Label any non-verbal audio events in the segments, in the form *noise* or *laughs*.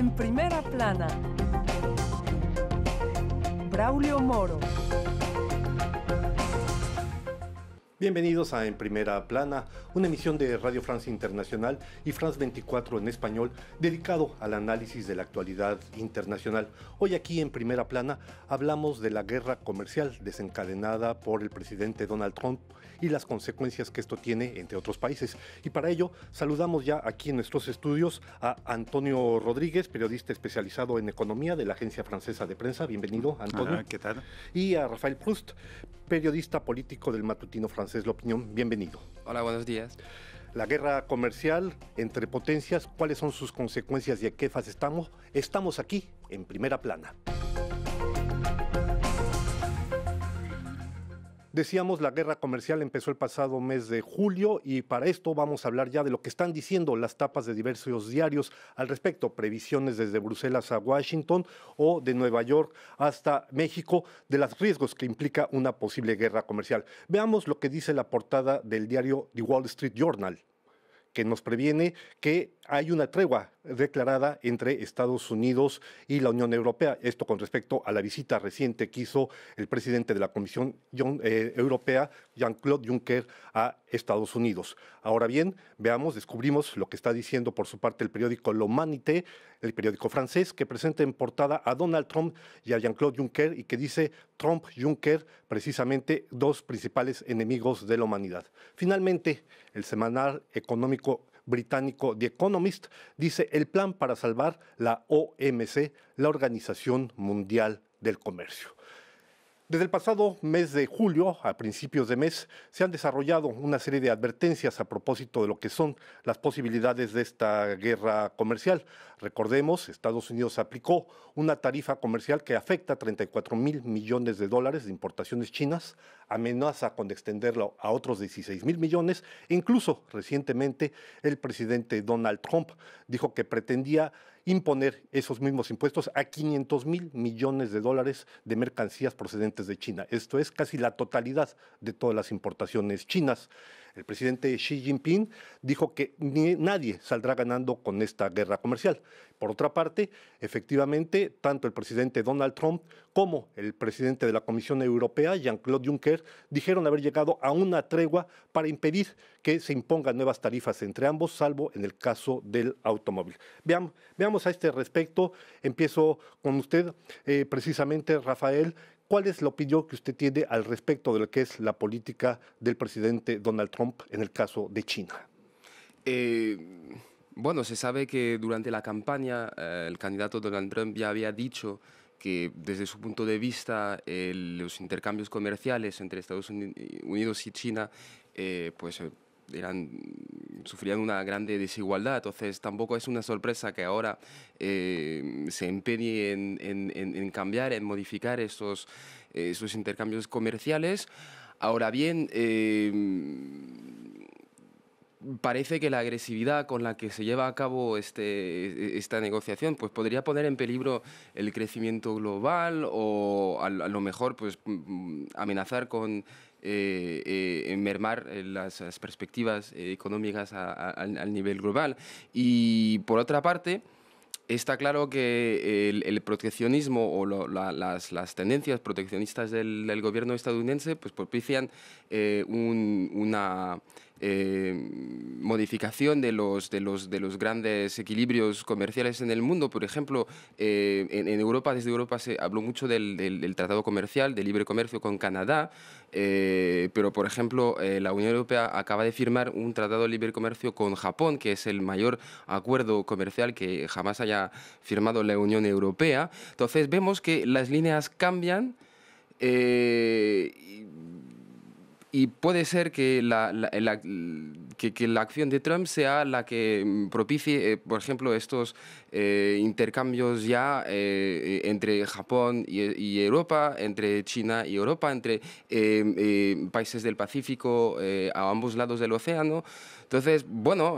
en primera plana. Braulio Moro. Bienvenidos a En Primera Plana, una emisión de Radio France Internacional y France 24 en español dedicado al análisis de la actualidad internacional. Hoy aquí en Primera Plana hablamos de la guerra comercial desencadenada por el presidente Donald Trump y las consecuencias que esto tiene entre otros países. Y para ello saludamos ya aquí en nuestros estudios a Antonio Rodríguez, periodista especializado en economía de la agencia francesa de prensa. Bienvenido, Antonio. ¿Qué tal? Y a Rafael Proust, periodista político del matutino francés La Opinión. Bienvenido. Hola, buenos días. La guerra comercial entre potencias, ¿cuáles son sus consecuencias y a qué fase estamos? Estamos aquí en primera plana. Decíamos, la guerra comercial empezó el pasado mes de julio y para esto vamos a hablar ya de lo que están diciendo las tapas de diversos diarios al respecto, previsiones desde Bruselas a Washington o de Nueva York hasta México de los riesgos que implica una posible guerra comercial. Veamos lo que dice la portada del diario The Wall Street Journal, que nos previene que hay una tregua declarada entre Estados Unidos y la Unión Europea. Esto con respecto a la visita reciente que hizo el presidente de la Comisión eh, Europea, Jean-Claude Juncker, a Estados Unidos. Ahora bien, veamos, descubrimos lo que está diciendo por su parte el periódico L'Humanité, el periódico francés, que presenta en portada a Donald Trump y a Jean-Claude Juncker y que dice Trump-Juncker, precisamente dos principales enemigos de la humanidad. Finalmente, el semanal económico británico The Economist dice el plan para salvar la OMC, la Organización Mundial del Comercio. Desde el pasado mes de julio, a principios de mes, se han desarrollado una serie de advertencias a propósito de lo que son las posibilidades de esta guerra comercial. Recordemos, Estados Unidos aplicó una tarifa comercial que afecta a 34 mil millones de dólares de importaciones chinas, amenaza con extenderlo a otros 16 mil millones. Incluso recientemente el presidente Donald Trump dijo que pretendía imponer esos mismos impuestos a 500 mil millones de dólares de mercancías procedentes de China. Esto es casi la totalidad de todas las importaciones chinas. El presidente Xi Jinping dijo que ni nadie saldrá ganando con esta guerra comercial por otra parte, efectivamente, tanto el presidente Donald Trump como el presidente de la Comisión Europea, Jean-Claude Juncker, dijeron haber llegado a una tregua para impedir que se impongan nuevas tarifas entre ambos, salvo en el caso del automóvil. veamos a este respecto. Empiezo con usted, eh, precisamente, Rafael. ¿Cuál es la opinión que usted tiene al respecto de lo que es la política del presidente Donald Trump en el caso de China? Eh bueno, se sabe que durante la campaña eh, el candidato Donald Trump ya había dicho que desde su punto de vista eh, los intercambios comerciales entre Estados Unidos y China eh, pues eran, sufrían una gran desigualdad. Entonces tampoco es una sorpresa que ahora se empeñe en, cambiar, en modificar esos, esos intercambios comerciales. Ahora bien, parece que la agresividad con la que se lleva a cabo este, e-, esta negociación pues podría poner en peligro el crecimiento global o a, lo mejor pues, mm, mm, amenazar con eh, eh, mermar eh, las, perspectivas económicas al nivel global. Y por otra parte, está claro que el, proteccionismo o las, tendencias proteccionistas del, gobierno estadounidense pues propician eh, una eh, modificación de los, de, los, de los grandes equilibrios comerciales en el mundo. Por ejemplo, eh, en, Europa, desde Europa se habló mucho del, tratado comercial, de libre comercio con Canadá, eh, pero por ejemplo, eh, la Unión Europea acaba de firmar un tratado de libre comercio con Japón, que es el mayor acuerdo comercial que jamás haya firmado la Unión Europea. Entonces vemos que las líneas cambian. y puede ser que la, que, que, la acción de Trump sea la que mm, propicie, eh, por ejemplo, estos eh, intercambios ya eh, eh, entre Japón y, Europa, entre China y Europa, entre em, países del Pacífico a ambos lados del océano. Entonces, bueno,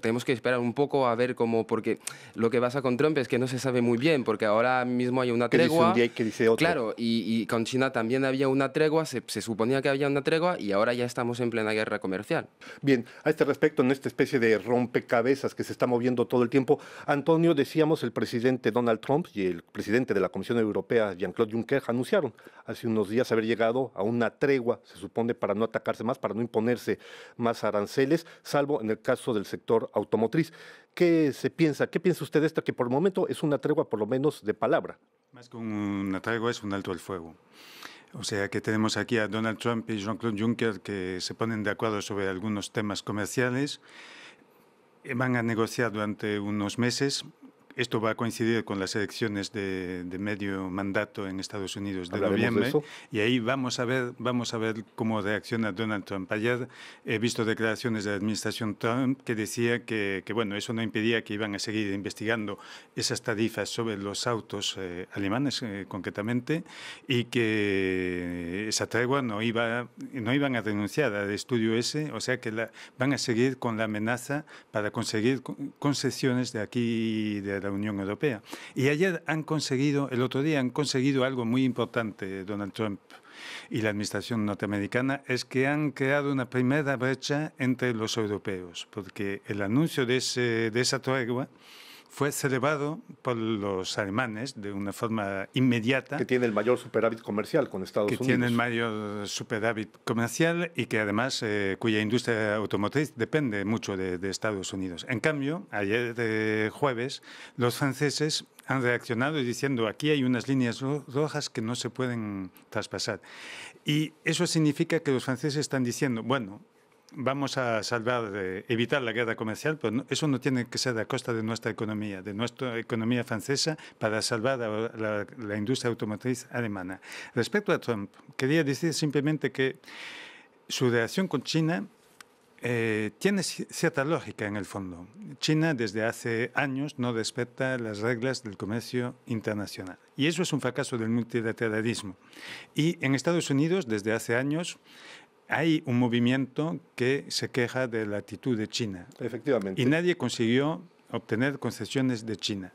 tenemos que esperar un poco a ver cómo, porque lo que pasa con Trump es que no se sabe muy bien, porque ahora mismo hay una tregua. Que dice un día Claro, y, con China también había una tregua, se, se suponía que había una tregua y ahora ya estamos en plena guerra comercial. Bien, a este respecto, en esta especie de rompecabezas que se está moviendo todo el tiempo, Antonio, decíamos, el presidente Donald Trump y el presidente de la Comisión Europea, Jean-Claude Juncker, anunciaron hace unos días haber llegado a una tregua, se supone, para no atacarse más, para no imponerse más aranceles, salvo en el caso del sector automotriz. ¿Qué se piensa? ¿Qué piensa usted de esto? Que por el momento es una tregua, por lo menos, de palabra. Más que una tregua es un alto al fuego. O sea que tenemos aquí a Donald Trump y Jean-Claude Juncker que se ponen de acuerdo sobre algunos temas comerciales eh, van a negociar durante unos meses esto va a coincidir con las elecciones de, medio mandato en Estados Unidos de noviembre y ahí vamos a ver vamos a ver cómo reacciona Donald Trump. Ayer he visto declaraciones de la administración Trump que decía que, bueno eso no impedía que iban a seguir investigando esas tarifas sobre los autos eh, alemanes eh, concretamente y que esa tregua no iba no iban a renunciar al estudio ese, o sea que van a seguir con la amenaza para conseguir concesiones de aquí de la Unión Europea. Y ayer han conseguido, el otro día han conseguido algo muy importante, Donald Trump y la administración norteamericana es que han creado una primera brecha entre los europeos, porque el anuncio de, ese, de esa tregua fue celebrado por los alemanes de una forma inmediata. Que tiene el mayor superávit comercial con Estados Unidos. Que tiene el mayor superávit comercial y que además eh, cuya industria automotriz depende mucho de, Estados Unidos. En cambio, ayer de eh, jueves, los franceses han reaccionado diciendo aquí hay unas líneas rojas que no se pueden traspasar. Y eso significa que los franceses están diciendo, bueno, vamos a salvar, eh, evitar la guerra comercial, pero pues eso no tiene que ser a costa de nuestra economía, de nuestra economía francesa, para salvar a la, industria automotriz alemana. Respecto a Trump, quería decir simplemente que su relación con China eh, tiene cierta lógica en el fondo. China desde hace años no respeta las reglas del comercio internacional. Y eso es un fracaso del multilateralismo. Y en Estados Unidos desde hace años hay un movimiento que se queja de la actitud de China. Efectivamente. Y nadie consiguió obtener concesiones de China.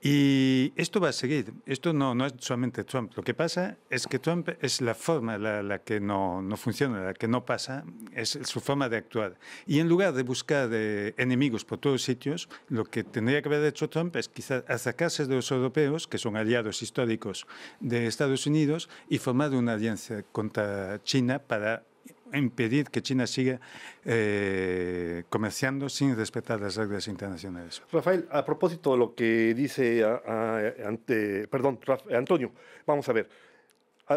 Y esto va a seguir. Esto no, no es solamente Trump. Lo que pasa es que Trump es la forma, la, la que no, no, funciona, la que no pasa, es su forma de actuar. Y en lugar de buscar eh, enemigos por todos sitios, lo que tendría que haber hecho Trump es quizás acercarse de los europeos, que son aliados históricos de Estados Unidos, y formar una alianza contra China para impedir que China siga eh, comerciando sin respetar las reglas internacionales. Rafael, a propósito de lo que dice ante, perdón, Antonio, vamos a ver.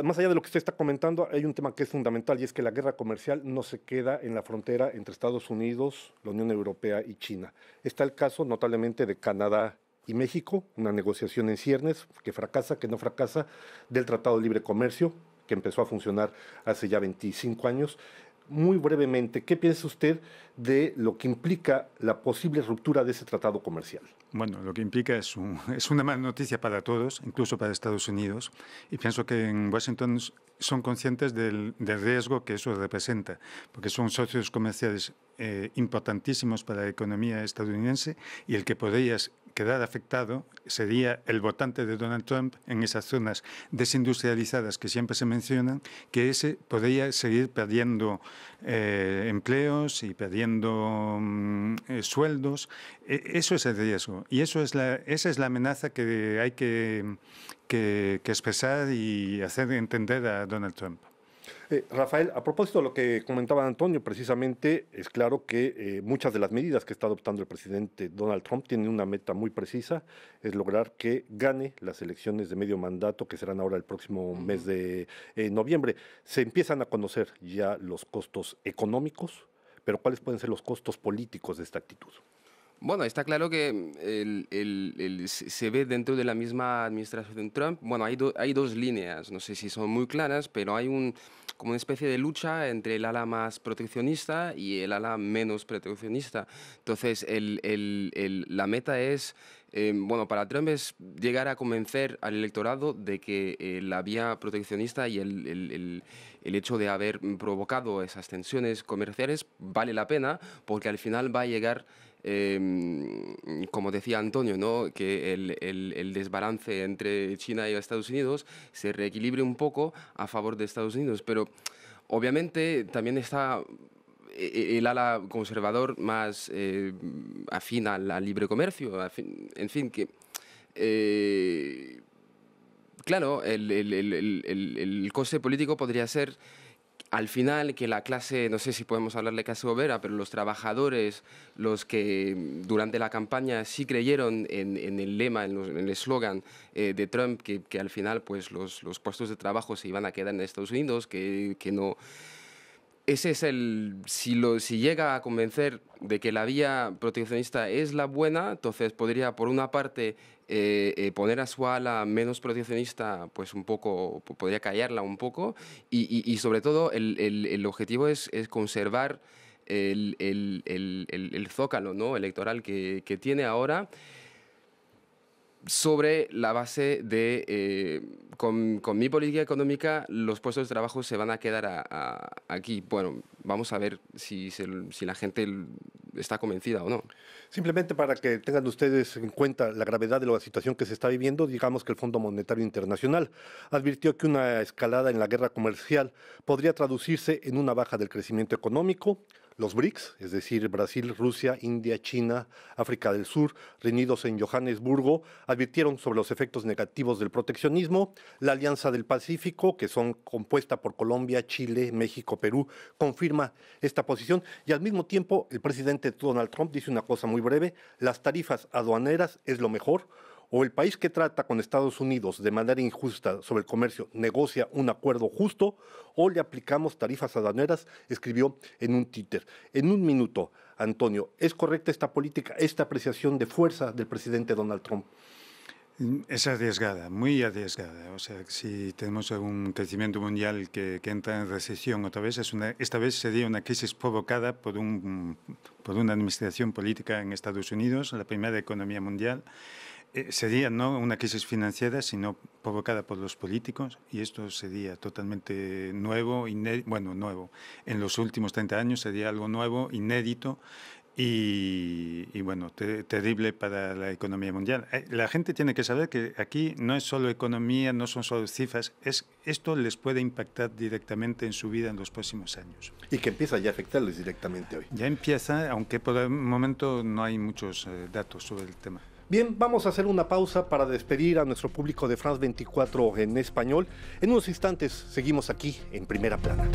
Más allá de lo que usted está comentando, hay un tema que es fundamental y es que la guerra comercial no se queda en la frontera entre Estados Unidos, la Unión Europea y China. Está el caso notablemente de Canadá y México, una negociación en ciernes que fracasa, que no fracasa, del Tratado de Libre Comercio, que empezó a funcionar hace ya 25 años. Muy brevemente, ¿qué piensa usted de lo que implica la posible ruptura de ese tratado comercial? Bueno, lo que implica es, *laughs* es una mala noticia para todos, incluso para Estados Unidos, y pienso que en Washington son conscientes del, del riesgo que eso representa, porque son socios comerciales eh, importantísimos para la economía estadounidense y el que por ellas quedar afectado sería el votante de Donald Trump en esas zonas desindustrializadas que siempre se mencionan, que ese podría seguir perdiendo eh, empleos y perdiendo mm, eh, sueldos. E, eso es el riesgo y eso es la, esa es la amenaza que hay que expresar y hacer entender a Donald Trump. Eh, Rafael, a propósito de lo que comentaba Antonio, precisamente es claro que eh, muchas de las medidas que está adoptando el presidente Donald Trump tienen una meta muy precisa, es lograr que gane las elecciones de medio mandato que serán ahora el próximo mes de eh, noviembre. Se empiezan a conocer ya los costos económicos, pero ¿cuáles pueden ser los costos políticos de esta actitud? Bueno, está claro que mm, se ve dentro de la misma administración Trump, bueno, hay, hay dos líneas, no sé si son muy claras, pero hay un, como una especie de lucha entre el ala más proteccionista y el ala menos proteccionista. Entonces, la meta es eh, bueno, para Trump es llegar a convencer al electorado de que eh, la vía proteccionista y el, hecho de haber provocado esas tensiones comerciales vale la pena porque al final va a llegar... Em, como decía Antonio, ¿no? que el, desbalance entre China y Estados Unidos se reequilibre un poco a favor de Estados Unidos. Pero obviamente también está e, e, el ala conservador más eh, afín al, libre comercio, en fin, que... Eh, claro, el, coste político podría ser al final que la clase, no sé si podemos hablarle clase obrera, pero los trabajadores, los que durante la campaña sí creyeron en, el lema, en, el eslogan eh, de Trump, que, al final pues los, puestos de trabajo se iban a quedar en Estados Unidos, que no ese es el. Si, llega a convencer de que la vía proteccionista es la buena, entonces podría, por una parte, eh, eh, poner a su ala menos proteccionista, pues un poco, podría callarla un poco, y, sobre todo el, objetivo es, conservar el, zócalo ¿no? electoral que, tiene ahora sobre la base de eh, con, mi política económica los puestos de trabajo se van a quedar aquí. Bueno, vamos a ver si, si la gente está convencida o no. Simplemente para que tengan ustedes en cuenta la gravedad de la situación que se está viviendo, digamos que el Fondo Monetario Internacional advirtió que una escalada en la guerra comercial podría traducirse en una baja del crecimiento económico, los BRICS, es decir, Brasil, Rusia, India, China, África del Sur, reunidos en Johannesburgo, advirtieron sobre los efectos negativos del proteccionismo. La Alianza del Pacífico, que son compuesta por Colombia, Chile, México, Perú, confirma esta posición y al mismo tiempo el presidente Donald Trump dice una cosa muy breve, las tarifas aduaneras es lo mejor o el país que trata con Estados Unidos de manera injusta sobre el comercio negocia un acuerdo justo o le aplicamos tarifas aduaneras, escribió en un Twitter. En un minuto, Antonio, ¿es correcta esta política, esta apreciación de fuerza del presidente Donald Trump? Es arriesgada, muy arriesgada. O sea, si tenemos un crecimiento mundial que, entra en recesión otra vez, es una, esta vez sería una crisis provocada por, un, por una administración política en Estados Unidos, la primera economía mundial eh, sería no una crisis financiera, sino provocada por los políticos, y esto sería totalmente nuevo, bueno, nuevo. En los últimos 30 años sería algo nuevo, inédito. Y, bueno, terrible para la economía mundial. Eh, la gente tiene que saber que aquí no es solo economía, no son solo cifras, es, esto les puede impactar directamente en su vida en los próximos años. Y que empieza ya a afectarles directamente hoy. Ya empieza, aunque por el momento no hay muchos eh, datos sobre el tema. Bien, vamos a hacer una pausa para despedir a nuestro público de France 24 en español. En unos instantes seguimos aquí en primera plana.